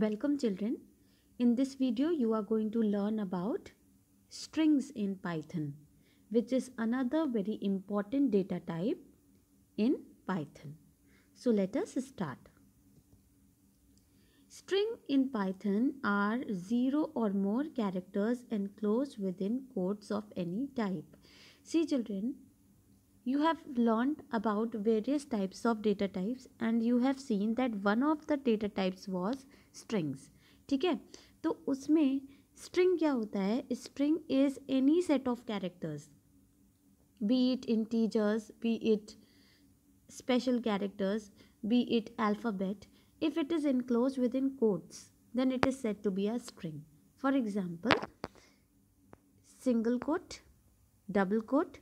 Welcome children. In this video you are going to learn about strings in Python which is another very important data type in Python. So let us start. String in Python are 0 or more characters enclosed within quotes of any type. See children, you have learned about various types of data types and you have seen that one of the data types was strings ठीक है तो उसमें string क्या होता है string is any set of characters be it in integers be it special characters be it alphabet if it is enclose within quotes then it is said to be a string for example single quote double quote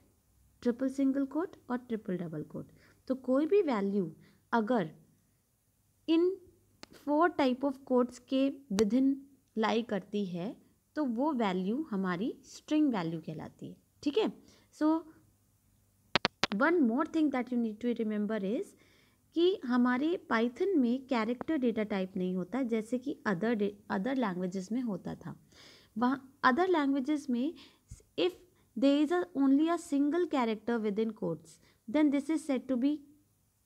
triple single quote और triple double quote तो कोई भी value अगर in four type of quotes के विधिन लाई करती है तो वो वैल्यू हमारी स्ट्रिंग वैल्यू कहलाती है ठीक है so one more thing that you need to remember is कि हमारे पाइथन में कैरेक्टर डेटा टाइप नहीं होता जैसे कि अदर अदर लैंग्वेजेस में होता था वहाँ अदर लैंग्वेजेस में if there is a only a single character within quotes then this is said to be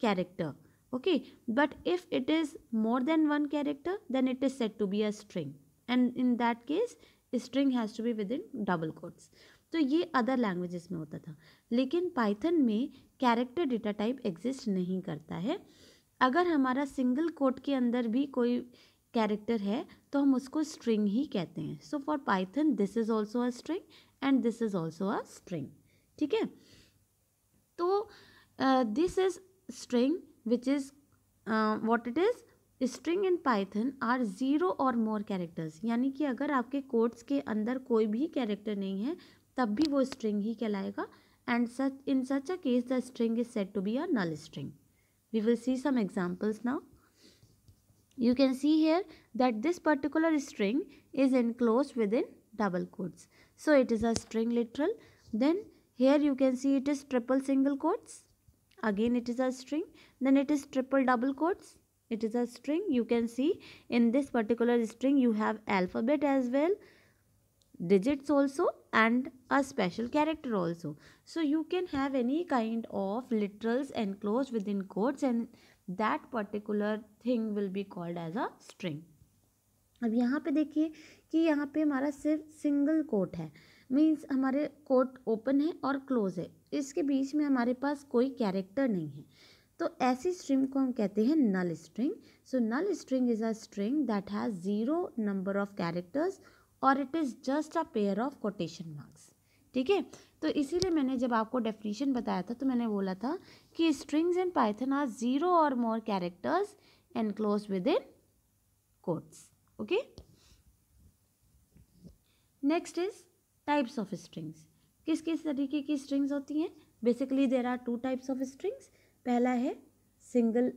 character okay but if it is more than one character then it is said to be a string and in that case string has to be within double quotes तो ये other languages में होता था लेकिन Python में character data type exist नहीं करता है अगर हमारा सिंगल कोट के अंदर भी कोई कैरेक्टर है तो हम उसको स्ट्रिंग ही कहते हैं so for Python this is also a string and this is also a string ठीक है तो this is string which is what it is string in Python are zero और मोर कैरेक्टर्स यानी कि अगर आपके कोड्स के अंदर कोई भी कैरेक्टर नहीं है तब भी वो स्ट्रिंग ही कहलाएगा and such in such a case the string is said to be a null string we will see some examples now you can see here that this particular string is enclose within double quotes so it is a string literal then here you can see it is triple single quotes again it is a string then it is triple double quotes it is a string you can see in this particular string you have alphabet as well digits also and a special character also so you can have any kind of literals enclosed within quotes and that particular thing will be called as a string अब यहाँ पे देखिए कि यहाँ पे हमारा सिर्फ single quote है मीन्स हमारे कोट ओपन है और क्लोज है इसके बीच में हमारे पास कोई कैरेक्टर नहीं है तो ऐसी स्ट्रिंग को हम कहते हैं null string so null string is a string that has zero number of characters और it is just a pair of quotation marks ठीक है तो इसीलिए मैंने जब आपको डेफिनेशन बताया था तो मैंने बोला था कि strings and Python are zero और more characters enclose within quotes okay next is types of strings किस किस तरीके की स्ट्रिंग्स होती हैं basically there are two types of strings पहला है single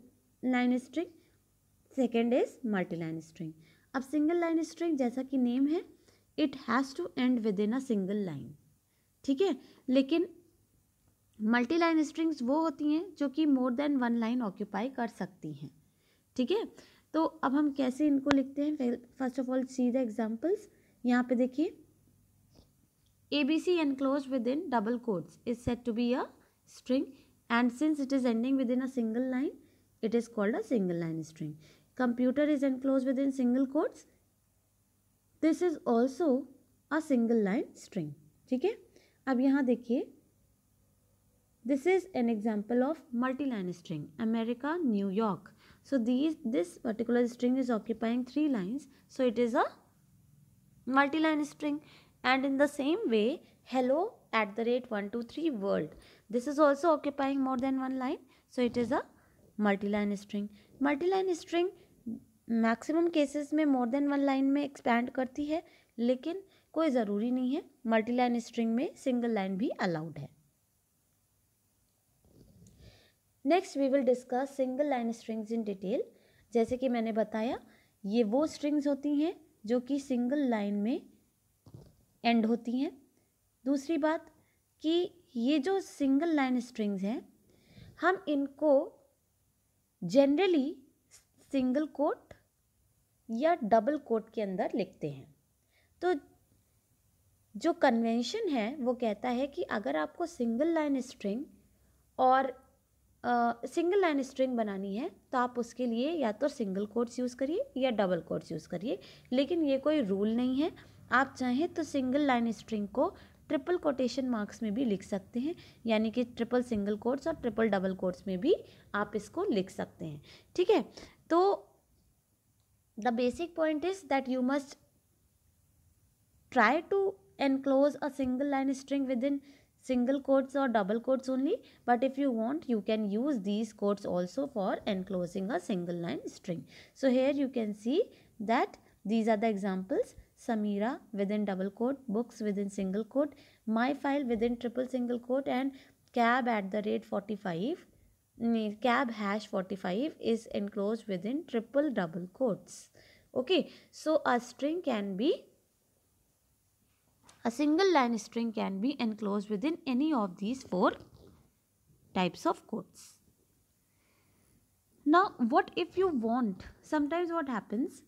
line string second is multi line string अब सिंगल लाइन स्ट्रिंग जैसा कि नेम है it has to end within a single line ठीक है लेकिन मल्टी लाइन स्ट्रिंग्स वो होती हैं जो कि more than one line occupy कर सकती हैं ठीक है तो अब हम कैसे इनको लिखते हैं first of all see the examples यहाँ पे देखिए ABC enclosed within double quotes is said to be a string and since it is ending within a single line, it is called a single line string. Computer is enclosed within single quotes. This is also a single line string. Okay. Now अब यहाँ this is an example of multi-line string America New York so these this particular string is occupying three lines so it is a multi-line string and in the same way hello at the rate one two three world this is also occupying more than one line so it is a multi line string multi line string maximum cases में more than one line में expand करती है लेकिन कोई ज़रूरी नहीं है multi line string में सिंगल लाइन भी अलाउड है next we will discuss single line strings in detail जैसे कि मैंने बताया ये वो स्ट्रिंग्स होती हैं जो कि सिंगल लाइन में एंड होती हैं दूसरी बात कि ये जो सिंगल लाइन स्ट्रिंग्स हैं हम इनको जनरली सिंगल कोट या डबल कोट के अंदर लिखते हैं तो जो कन्वेंशन है वो कहता है कि अगर आपको सिंगल लाइन स्ट्रिंग और सिंगल लाइन स्ट्रिंग बनानी है तो आप उसके लिए या तो सिंगल कोट्स यूज़ करिए या डबल कोट्स यूज़ करिए लेकिन ये कोई रूल नहीं है आप चाहें तो सिंगल लाइन स्ट्रिंग को ट्रिपल कोटेशन मार्क्स में भी लिख सकते हैं यानी कि ट्रिपल सिंगल कोर्ट्स और ट्रिपल डबल कोर्स में भी आप इसको लिख सकते हैं ठीक है तो the basic point is that you must try to enclose a single line string within single quotes और double quotes only but if you want you can use these quotes also for enclosing a single line string so here you can see that these are the examples Samira within double quote, books within single quote, my file within triple single quote and cab at the rate 45, cab hash 45 is enclosed within triple double quotes. Okay, so a string can be, a single line string can be enclosed within any of these four types of quotes. Now, what if you want? Sometimes what happens?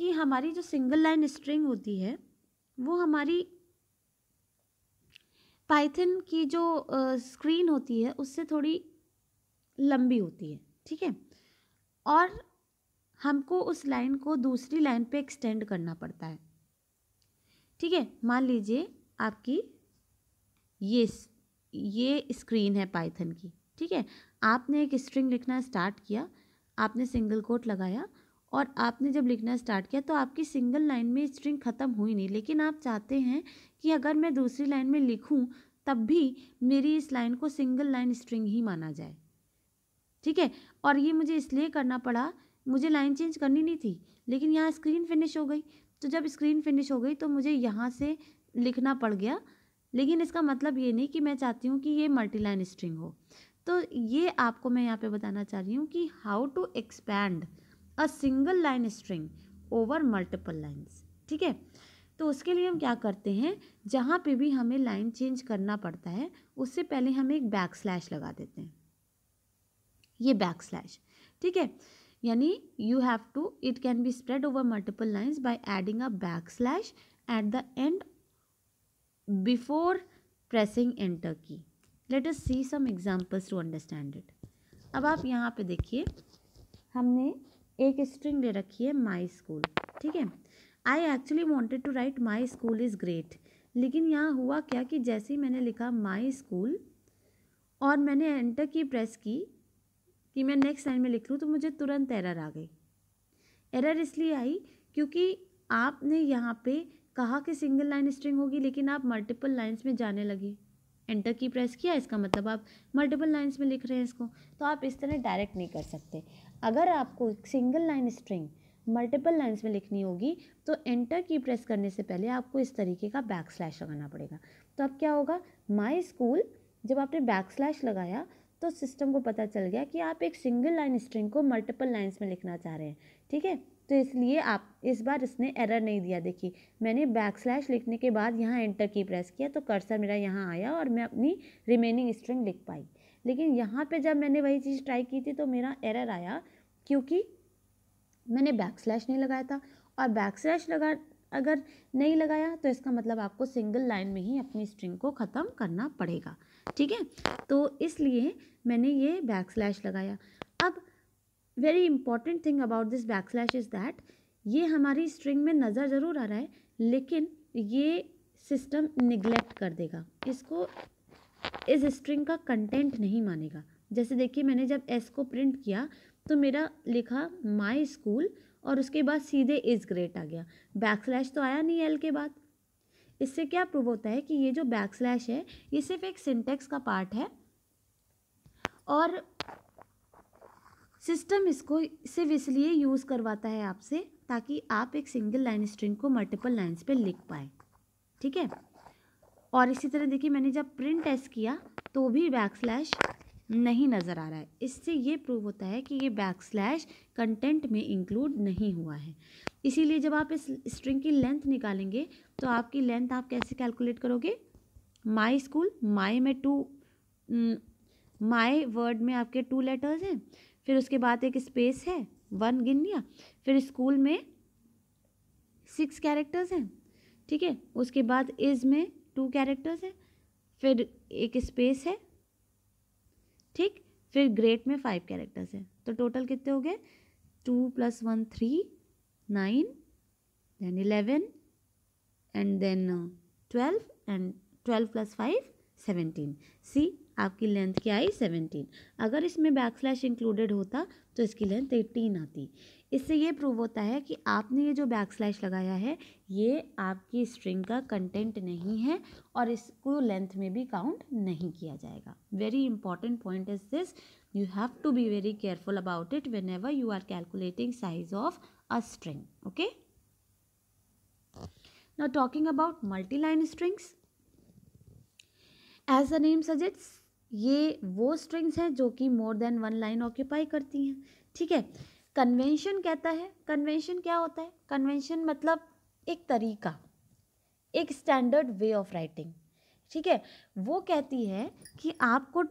कि हमारी जो single line string होती है वो हमारी Python की जो screen uh, होती है उससे थोड़ी लंबी होती है ठीक है और हमको उस लाइन को दूसरी लाइन पे एक्सटेंड करना पड़ता है ठीक है मान लीजिए आपकी ये ये स्क्रीन है पाइथन की ठीक है आपने एक स्ट्रिंग लिखना स्टार्ट किया आपने सिंगल कोट लगाया और आपने जब लिखना स्टार्ट किया तो आपकी सिंगल लाइन में स्ट्रिंग ख़त्म हुई नहीं लेकिन आप चाहते हैं कि अगर मैं दूसरी लाइन में लिखूं तब भी मेरी इस लाइन को सिंगल लाइन स्ट्रिंग ही माना जाए ठीक है और ये मुझे इसलिए करना पड़ा मुझे लाइन चेंज करनी नहीं थी लेकिन यहाँ स्क्रीन फिनिश हो गई तो जब स्क्रीन फिनिश हो गई तो मुझे यहाँ से लिखना पड़ गया लेकिन इसका मतलब ये नहीं कि मैं चाहती हूँ कि ये मल्टी लाइन स्ट्रिंग हो तो ये आपको मैं यहाँ पे बताना चाह रही हूँ कि how to expand a single line string over multiple lines ठीक है तो उसके लिए हम क्या करते हैं जहाँ पे भी हमें लाइन चेंज करना पड़ता है उससे पहले हम एक बैक स्लैश लगा देते हैं ये बैक स्लैश ठीक है यानी you have to it can be spread over multiple lines by adding a backslash at the end before pressing enter key let us see some examples to understand it अब आप यहाँ पे देखिए हमने एक स्ट्रिंग ले रखी है माई स्कूल ठीक है I actually wanted to write my school is great लेकिन यहाँ हुआ क्या कि जैसे ही मैंने लिखा माई स्कूल और मैंने एंटर की प्रेस की कि मैं नेक्स्ट लाइन में लिख लूँ तो मुझे तुरंत एरर आ गई एरर इसलिए आई क्योंकि आपने यहाँ पे कहा कि सिंगल लाइन स्ट्रिंग होगी लेकिन आप मल्टीपल लाइंस में जाने लगे एंटर की प्रेस किया इसका मतलब आप मल्टीपल लाइंस में लिख रहे हैं इसको तो आप इस तरह डायरेक्ट नहीं कर सकते अगर आपको single line string multiple lines में लिखनी होगी तो एंटर की प्रेस करने से पहले आपको इस तरीके का बैक स्लैश लगाना पड़ेगा तो अब क्या होगा माई स्कूल जब आपने बैक स्लैश लगाया तो सिस्टम को पता चल गया कि आप एक सिंगल लाइन स्ट्रिंग को मल्टीपल लाइंस में लिखना चाह रहे हैं ठीक है तो इसलिए आप इस बार इसने एरर नहीं दिया देखिए मैंने बैक स्लैश लिखने के बाद यहाँ एंटर की प्रेस किया तो कर्सर मेरा यहाँ आया और मैं अपनी रिमेनिंग स्ट्रिंग लिख पाई लेकिन यहाँ पे जब मैंने वही चीज़ ट्राई की थी तो मेरा एरर आया क्योंकि मैंने बैक स्लैश नहीं लगाया था और बैक स्लैश लगा अगर नहीं लगाया तो इसका मतलब आपको सिंगल लाइन में ही अपनी स्ट्रिंग को ख़त्म करना पड़ेगा ठीक है तो इसलिए मैंने ये बैक स्लैश लगाया अब very important thing about this back slash is that ये हमारी स्ट्रिंग में नज़र ज़रूर आ रहा है लेकिन ये सिस्टम निगलेक्ट कर देगा इसको इस स्ट्रिंग का कंटेंट नहीं मानेगा जैसे देखिए मैंने जब एस को प्रिंट किया तो मेरा लिखा माई स्कूल और उसके बाद सीधे इज ग्रेट आ गया बैक स्लैश तो आया नहीं एल के बाद इससे क्या प्रूव होता है कि ये जो बैक स्लैश है ये सिर्फ एक सिंटेक्स का पार्ट है और सिस्टम इसको सिर्फ इसलिए यूज़ करवाता है आपसे ताकि आप एक सिंगल लाइन स्ट्रिंग को मल्टीपल लाइन्स पे लिख पाए ठीक है और इसी तरह देखिए मैंने जब प्रिंट टेस्ट किया तो भी बैक स्लैश नहीं नज़र आ रहा है इससे ये प्रूव होता है कि ये बैक स्लैश कंटेंट में इंक्लूड नहीं हुआ है इसीलिए जब आप इस स्ट्रिंग की लेंथ निकालेंगे तो आपकी लेंथ आप कैसे कैलकुलेट करोगे माई स्कूल माई में टू माई वर्ड में आपके टू लेटर्स हैं फिर उसके बाद एक स्पेस है वन गिन लिया फिर स्कूल में सिक्स कैरेक्टर्स हैं ठीक है उसके बाद इज़ में टू कैरेक्टर्स है फिर एक स्पेस है ठीक फिर ग्रेट में फाइव कैरेक्टर्स है तो टोटल कितने हो गए two plus one three nine then eleven and then twelve and twelve plus five seventeen see आपकी लेंथ क्या आई सेवनटीन अगर इसमें बैक स्लैश इंक्लूडेड होता तो इसकी लेंथ एटीन आती इससे ये प्रूव होता है कि आपने ये जो बैक स्लैश लगाया है ये आपकी स्ट्रिंग का कंटेंट नहीं है और इसको लेंथ में भी काउंट नहीं किया जाएगा very important point is this you have to be very careful about it whenever you are calculating size of a string okay now talking about multi line strings as the name suggest ये वो strings हैं जो कि more than one line occupy करती हैं ठीक है convention कहता है कन्वेंशन क्या होता है कन्वेंशन मतलब एक तरीका एक स्टैंडर्ड वे ऑफ राइटिंग ठीक है वो कहती है कि आपको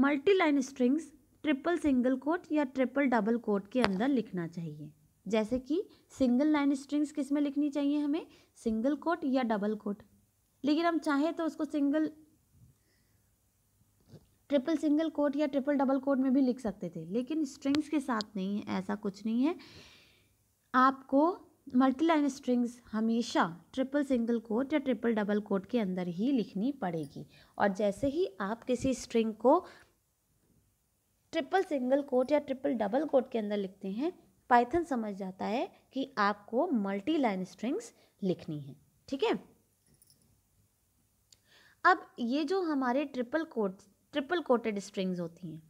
multi line strings triple single quote या ट्रिपल डबल कोट के अंदर लिखना चाहिए जैसे कि सिंगल लाइन स्ट्रिंग्स किस में लिखनी चाहिए हमें सिंगल कोट या डबल कोट लेकिन हम चाहें तो उसको सिंगल ट्रिपल सिंगल कोट या ट्रिपल डबल कोट में भी लिख सकते थे लेकिन स्ट्रिंग्स के साथ नहीं है ऐसा कुछ नहीं है आपको मल्टी लाइन स्ट्रिंग्स हमेशा ट्रिपल सिंगल कोट या ट्रिपल डबल कोट के अंदर ही लिखनी पड़ेगी और जैसे ही आप किसी स्ट्रिंग को ट्रिपल सिंगल कोट या ट्रिपल डबल कोट के अंदर लिखते हैं पाइथन समझ जाता है कि आपको मल्टी लाइन स्ट्रिंग्स लिखनी है ठीक है अब ये जो हमारे triple quotes triple quoted strings होती हैं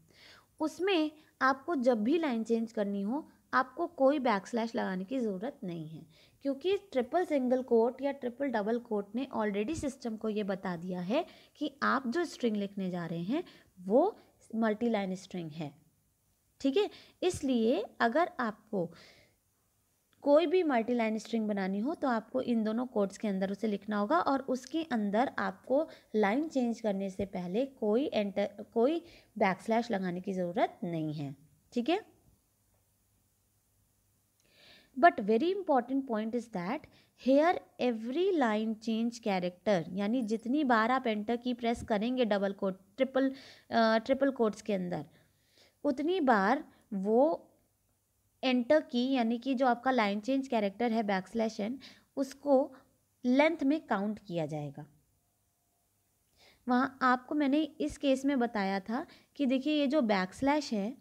उसमें आपको जब भी लाइन चेंज करनी हो आपको कोई बैक स्लैश लगाने की ज़रूरत नहीं है क्योंकि ट्रिपल सिंगल कोट या ट्रिपल डबल कोट ने ऑलरेडी सिस्टम को ये बता दिया है कि आप जो स्ट्रिंग लिखने जा रहे हैं वो मल्टी लाइन स्ट्रिंग है ठीक है इसलिए अगर आपको कोई भी मल्टी लाइन स्ट्रिंग बनानी हो तो आपको इन दोनों कोड्स के अंदर उसे लिखना होगा और उसके अंदर आपको लाइन चेंज करने से पहले कोई एंटर कोई बैक स्लैश लगाने की ज़रूरत नहीं है ठीक है but very important point is that here every line change character यानी जितनी बार आप एंटर की प्रेस करेंगे double quote triple triple quotes के अंदर उतनी बार वो एंटर की यानी कि जो आपका लाइन चेंज कैरेक्टर है बैक स्लैश एन उसको लेंथ में काउंट किया जाएगा वहाँ आपको मैंने इस केस में बताया था कि देखिए ये जो बैक स्लैश है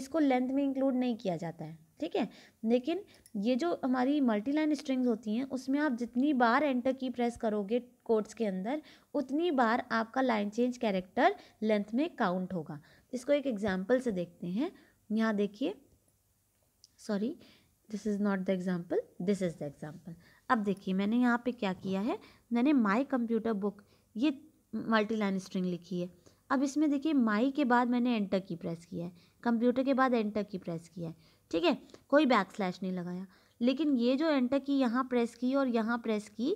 इसको लेंथ में इंक्लूड नहीं किया जाता है ठीक है लेकिन ये जो हमारी मल्टी लाइन स्ट्रिंग्स होती हैं उसमें आप जितनी बार एंटर की प्रेस करोगे कोड्स के अंदर उतनी बार आपका लाइन चेंज कैरेक्टर लेंथ में काउंट होगा इसको एक एग्जाम्पल से देखते हैं यहाँ देखिए sorry this is not the example this is the example अब देखिए मैंने यहाँ पे क्या किया है मैंने माई कंप्यूटर बुक ये मल्टी लाइन स्ट्रिंग लिखी है अब इसमें देखिए माई के बाद मैंने एंटर की प्रेस किया है कंप्यूटर के बाद एंटर की प्रेस किया है ठीक है कोई बैक स्लैश नहीं लगाया लेकिन ये जो एंटर की यहाँ प्रेस की और यहाँ प्रेस की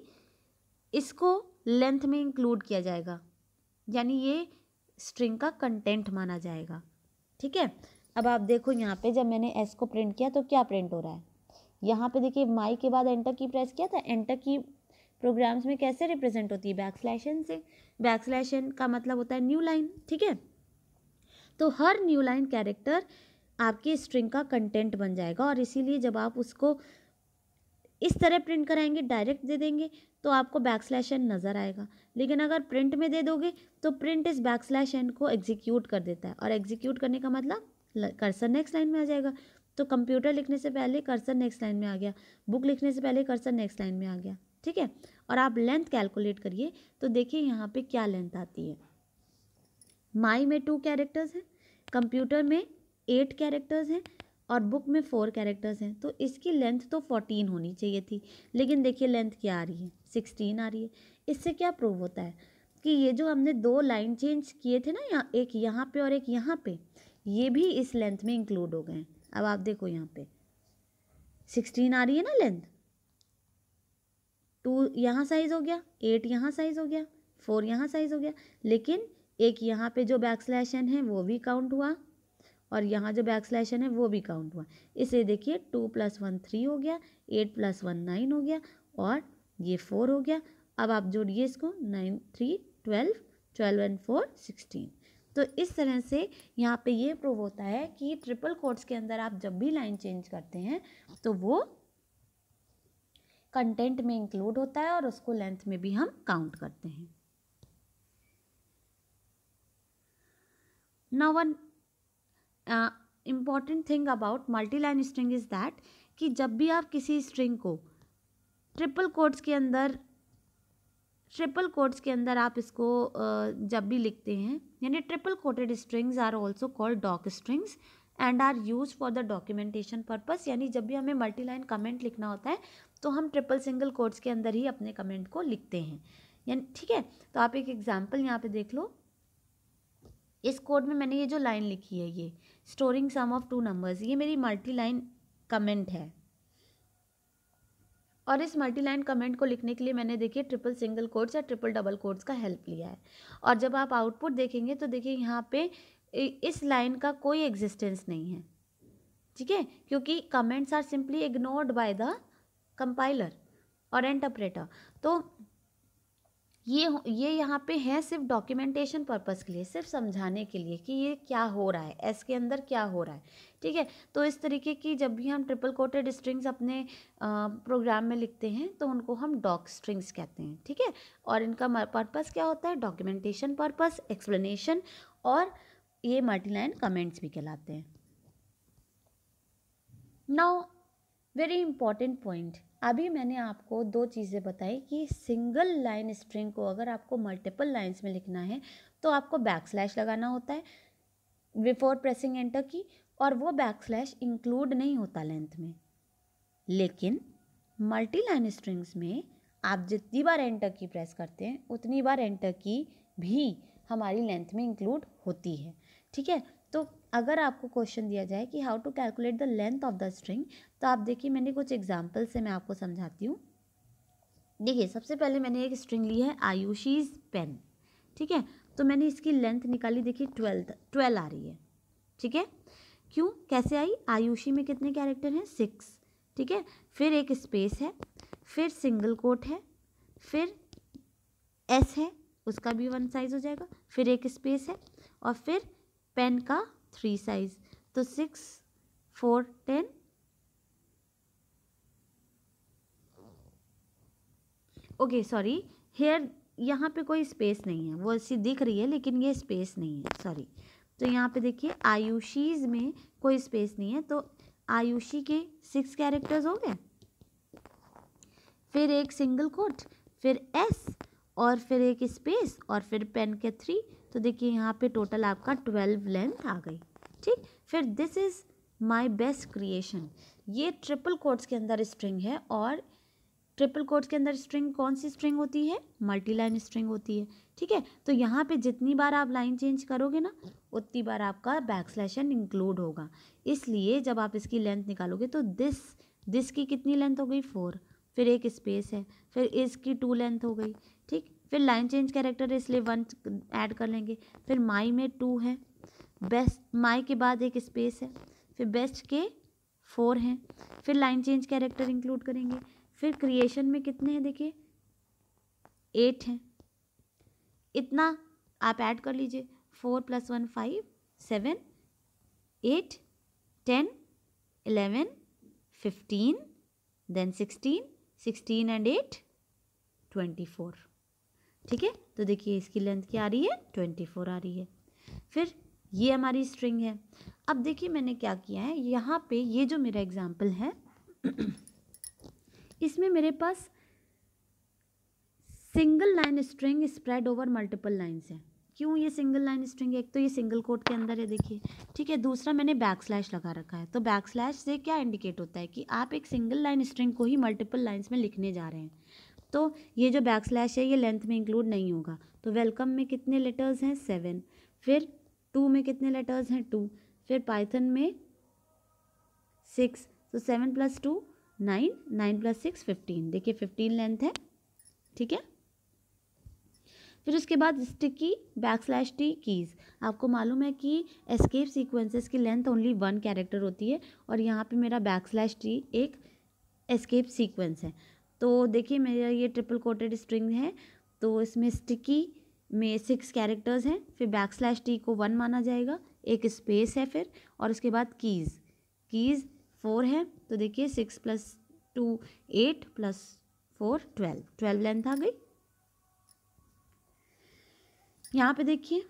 इसको लेंथ में इंक्लूड किया जाएगा यानी ये स्ट्रिंग का कंटेंट माना जाएगा ठीक है अब आप देखो यहाँ पे जब मैंने एस को प्रिंट किया तो क्या प्रिंट हो रहा है यहाँ पे देखिए माई के बाद एंटर की प्रेस किया था एंटर की प्रोग्राम्स में कैसे रिप्रेजेंट होती है बैक स्लैशन से बैक स्लैश एन का मतलब होता है न्यू लाइन ठीक है तो हर न्यू लाइन कैरेक्टर आपके स्ट्रिंग का कंटेंट बन जाएगा और इसीलिए जब आप उसको इस तरह प्रिंट कराएंगे डायरेक्ट दे देंगे तो आपको बैक स्लैश एन नज़र आएगा लेकिन अगर प्रिंट में दे दोगे तो प्रिंट इस बैक स्लैश एन को एग्जीक्यूट कर देता है और एग्जीक्यूट करने का मतलब कर्सर नेक्स्ट लाइन में आ जाएगा तो कंप्यूटर लिखने से पहले कर्सर नेक्स्ट लाइन में आ गया बुक लिखने से पहले कर्सर नेक्स्ट लाइन में आ गया ठीक है और आप लेंथ कैलकुलेट करिए तो देखिए यहाँ पे क्या लेंथ आती है माई में टू कैरेक्टर्स हैं कंप्यूटर में एट कैरेक्टर्स हैं और बुक में फोर कैरेक्टर्स हैं तो इसकी लेंथ तो फोर्टीन होनी चाहिए थी लेकिन देखिए लेंथ क्या आ रही है सिक्सटीन आ रही है इससे क्या प्रूव होता है कि ये जो हमने दो लाइन चेंज किए थे ना यहाँ एक यहाँ पे और एक यहाँ पे ये भी इस लेंथ में इंक्लूड हो गए हैं अब आप देखो यहाँ पे सिक्सटीन आ रही है ना लेंथ टू यहाँ साइज़ हो गया एट यहाँ साइज़ हो गया फोर यहाँ साइज़ हो गया लेकिन एक यहाँ पे जो बैक स्लैशन है वो भी काउंट हुआ और यहाँ जो बैक स्लैशन है वो भी काउंट हुआ इसे देखिए टू प्लस वन थ्री हो गया एट प्लस वन नाइन हो गया और ये फोर हो गया अब आप जोड़िए इसको nine three twelve twelve and four sixteen तो इस तरह से यहाँ पे ये प्रूव होता है कि ट्रिपल कोट्स के अंदर आप जब भी लाइन चेंज करते हैं तो वो कंटेंट में इंक्लूड होता है और उसको लेंथ में भी हम काउंट करते हैं now one important thing about multi line string is that कि जब भी आप किसी स्ट्रिंग को ट्रिपल कोड्स के अंदर ट्रिपल कोट्स के अंदर आप इसको जब भी लिखते हैं यानी triple quoted strings are also called doc strings and are use for the documentation purpose यानी जब भी हमें मल्टी लाइन कमेंट लिखना होता है तो हम ट्रिपल सिंगल कोट्स के अंदर ही अपने कमेंट को लिखते हैं यानी ठीक है तो आप एक एग्जाम्पल यहाँ पे देख लो इस कोड में मैंने ये जो लाइन लिखी है ये storing sum of two numbers ये मेरी मल्टी लाइन कमेंट है और इस मल्टी लाइन कमेंट को लिखने के लिए मैंने देखिए ट्रिपल सिंगल कोट्स या ट्रिपल डबल कोट्स का हेल्प लिया है और जब आप आउटपुट देखेंगे तो देखिए यहाँ पे इस लाइन का कोई एग्जिस्टेंस नहीं है ठीक है क्योंकि comments are simply ignored by the compiler और एंटरप्रेटर तो ये ये यहाँ पे है सिर्फ डॉक्यूमेंटेशन पर्पस के लिए सिर्फ समझाने के लिए कि ये क्या हो रहा है एस के अंदर क्या हो रहा है ठीक है तो इस तरीके की जब भी हम ट्रिपल कोटेड स्ट्रिंग्स अपने प्रोग्राम में लिखते हैं तो उनको हम डॉक स्ट्रिंग्स कहते हैं ठीक है और इनका पर्पस क्या होता है डॉक्यूमेंटेशन पर्पस एक्सप्लेनेशन और ये मल्टीलाइन कमेंट्स भी कहलाते हैं नाउ वेरी इंपॉर्टेंट पॉइंट अभी मैंने आपको दो चीज़ें बताई कि सिंगल लाइन स्ट्रिंग को अगर आपको मल्टीपल लाइंस में लिखना है तो आपको बैक स्लैश लगाना होता है बिफोर प्रेसिंग एंटर की और वो बैक स्लैश इंक्लूड नहीं होता लेंथ में लेकिन मल्टी लाइन स्ट्रिंग्स में आप जितनी बार एंटर की प्रेस करते हैं उतनी बार एंटर की भी हमारी लेंथ में इंक्लूड होती है ठीक है अगर आपको क्वेश्चन दिया जाए कि how to calculate the length of the string तो आप देखिए मैंने कुछ एग्जाम्पल से मैं आपको समझाती हूँ देखिए सबसे पहले मैंने एक स्ट्रिंग ली है आयुषीज पेन ठीक है तो मैंने इसकी लेंथ निकाली देखिए ट्वेल्थ ट्वेल्व आ रही है ठीक है क्यों कैसे आई आयुषी में कितने कैरेक्टर हैं सिक्स ठीक है फिर एक स्पेस है फिर सिंगल कोट है फिर एस है उसका भी वन साइज हो जाएगा फिर एक स्पेस है और फिर पेन का थ्री साइज तो six four ten okay sorry here यहाँ पे कोई स्पेस नहीं है वो ऐसी दिख रही है लेकिन ये स्पेस नहीं है सॉरी तो यहाँ पे देखिए आयुषीज में कोई स्पेस नहीं है तो आयुषी के सिक्स कैरेक्टर्स हो गए फिर एक सिंगल कोट फिर एस और फिर एक स्पेस और फिर पेन के थ्री तो देखिए यहाँ पे टोटल आपका ट्वेल्व लेंथ आ गई ठीक फिर this is my best creation ये ट्रिपल कोट्स के अंदर स्ट्रिंग है और ट्रिपल कोट्स के अंदर स्ट्रिंग कौन सी स्ट्रिंग होती है मल्टी लाइन स्ट्रिंग होती है ठीक है तो यहाँ पे जितनी बार आप लाइन चेंज करोगे ना उतनी बार आपका बैक स्लेशन इंक्लूड होगा इसलिए जब आप इसकी लेंथ निकालोगे तो दिस दिस की कितनी लेंथ हो गई फोर फिर एक स्पेस है फिर इसकी टू लेंथ हो गई ठीक फिर लाइन चेंज कैरेक्टर है इसलिए वन ऐड कर लेंगे फिर माई में टू है बेस्ट माई के बाद एक स्पेस है फिर बेस्ट के फोर हैं फिर लाइन चेंज कैरेक्टर इंक्लूड करेंगे फिर क्रिएशन में कितने हैं देखिए एट हैं इतना आप ऐड कर लीजिए four plus one five seven eight ten eleven fifteen then sixteen sixteen and eight twenty four ठीक है तो देखिए इसकी लेंथ क्या आ रही है ट्वेंटी फोर आ रही है फिर ये हमारी स्ट्रिंग है अब देखिए मैंने क्या किया है यहाँ पे ये जो मेरा एग्जाम्पल है इसमें मेरे पास single line string spread over multiple lines है क्यों ये सिंगल लाइन स्ट्रिंग है एक तो ये सिंगल कोट के अंदर है देखिए ठीक है दूसरा मैंने बैक स्लैश लगा रखा है तो बैक स्लैश से क्या इंडिकेट होता है कि आप एक सिंगल लाइन स्ट्रिंग को ही मल्टीपल लाइन्स में लिखने जा रहे हैं तो ये जो बैक स्लैश है ये लेंथ में इंक्लूड नहीं होगा तो वेलकम में कितने लेटर्स हैं सेवन फिर टू में कितने लेटर्स हैं टू फिर पाइथन में सिक्स तो seven plus two nine nine plus six fifteen देखिए फिफ्टीन लेंथ है ठीक है फिर उसके बाद sticky back slash t keys आपको मालूम है कि एस्केप सीक्वेंसेस की लेंथ ओनली वन कैरेक्टर होती है और यहाँ पे मेरा बैक स्लैश टी एक एस्केप सीक्वेंस है तो देखिए मेरा ये ट्रिपल कोटेड स्ट्रिंग है तो इसमें स्टिकी में सिक्स कैरेक्टर्स हैं फिर बैक स्लैश टी को वन माना जाएगा एक स्पेस है फिर और उसके बाद कीज़ कीज़ फोर है तो देखिए six plus two eight plus four twelve twelve length आ गई यहाँ पे देखिए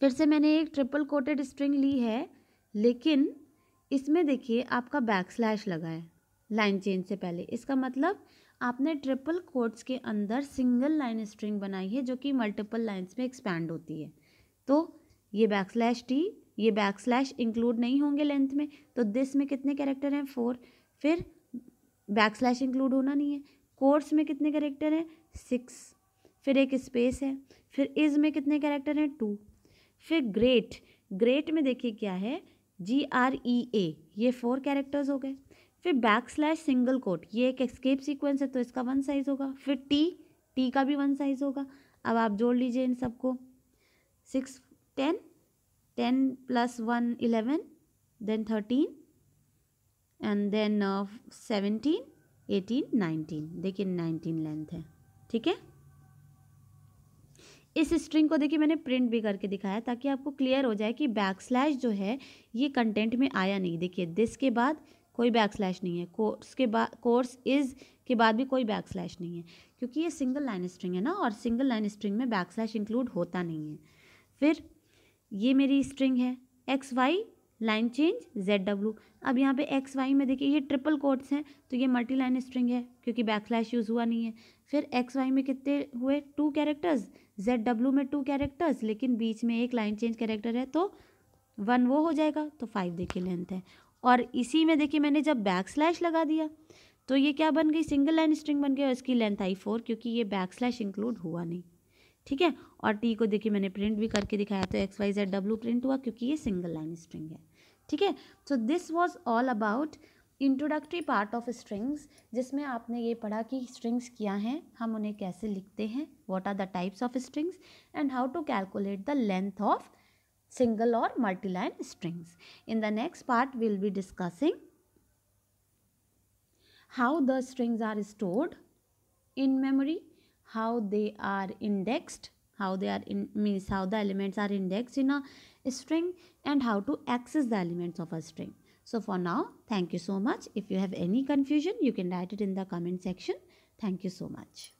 फिर से मैंने एक ट्रिपल कोटेड स्ट्रिंग ली है लेकिन इसमें देखिए आपका बैक स्लैश लगा है लाइन चेंज से पहले इसका मतलब आपने ट्रिपल कोट्स के अंदर सिंगल लाइन स्ट्रिंग बनाई है जो कि मल्टीपल लाइंस में एक्सपैंड होती है तो ये बैक स्लैश टी ये बैक स्लैश इंक्लूड नहीं होंगे लेंथ में तो दिस में कितने कैरेक्टर हैं फोर फिर बैक स्लैश इंक्लूड होना नहीं है कोर्स में कितने कैरेक्टर हैं सिक्स फिर एक स्पेस है फिर इज़ में कितने कैरेक्टर हैं टू फिर ग्रेट ग्रेट में देखिए क्या है जी आर ई ए ये फोर कैरेक्टर्स हो गए फिर बैक स्लैश सिंगल कोट ये एक एस्केप सीक्वेंस है तो इसका वन साइज़ होगा फिर टी टी का भी वन साइज़ होगा अब आप जोड़ लीजिए इन सबको six ten ten plus one eleven then thirteen and then seventeen eighteen nineteen देखिए नाइनटीन लेंथ है ठीक है इस स्ट्रिंग को देखिए मैंने प्रिंट भी करके दिखाया ताकि आपको क्लियर हो जाए कि बैक स्लैश जो है ये कंटेंट में आया नहीं देखिए दिस के बाद कोई बैक स्लैश नहीं है कोर्स के बाद कोर्स इज़ के बाद भी कोई बैक स्लैश नहीं है क्योंकि ये सिंगल लाइन स्ट्रिंग है ना और सिंगल लाइन स्ट्रिंग में बैक स्लैश इंक्लूड होता नहीं है फिर ये मेरी स्ट्रिंग है x y line change z डब्ल्यू अब यहाँ पे एक्स वाई में देखिए ये ट्रिपल कोर्ट्स हैं तो ये मल्टी लाइन स्ट्रिंग है क्योंकि बैक स्लैश यूज़ हुआ नहीं है फिर एक्स वाई में कितने हुए टू कैरेक्टर्स जेड डब्ल्यू में टू कैरेक्टर्स लेकिन बीच में एक लाइन चेंज कैरेक्टर है तो वन वो हो जाएगा तो फाइव देखिए लेंथ है और इसी में देखिए मैंने जब बैक स्लैश लगा दिया तो ये क्या बन गई सिंगल लाइन स्ट्रिंग बन गई और इसकी लेंथ आई फोर क्योंकि ये बैक स्लैश इंक्लूड हुआ नहीं ठीक है और टी को देखिए मैंने प्रिंट भी करके दिखाया तो एक्स वाई जेड डब्लू प्रिंट हुआ क्योंकि ये सिंगल लाइन स्ट्रिंग है ठीक है so this was all about introductory part of strings जिसमें आपने ये पढ़ा कि स्ट्रिंग्स क्या हैं हम उन्हें कैसे लिखते हैं what are the types of strings and how to calculate the length of single or multi-line strings. In the next part, we will be discussing how the strings are stored in memory, how they are indexed, how they are in, means how the elements are indexed in a string and how to access the elements of a string. So for now, thank you so much. If you have any confusion, you can write it in the comment section. Thank you so much.